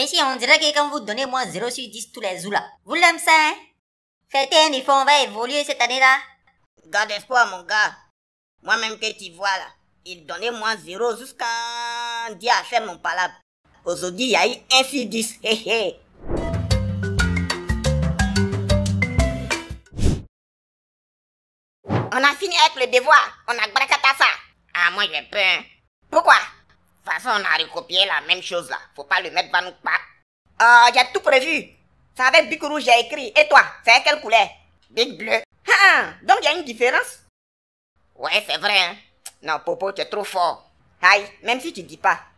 Mais si, on dirait que quand vous donnez moins 0 sur 10 tous les jours là. Vous l'aimez ça, hein? Faites un effort, on va évoluer cette année-là. Garde espoir, mon gars. Moi-même que tu vois là, il donnait moins 0 jusqu'à 10 à faire mon palabre. Aujourd'hui, il y a eu 1 sur 10. Hé hé. On a fini avec le devoir. On a braqué ta ça. Ah, moi, j'ai peur. Pourquoi on a recopié la même chose là. Faut pas le mettre va nous pas. j'ai tout prévu. Ça avec Bic Rouge j'ai écrit. Et toi, c'est quelle couleur Big Bleu. Ah, donc il y a une différence Ouais, c'est vrai. Hein. Non, Popo, tu es trop fort. Aïe, même si tu dis pas,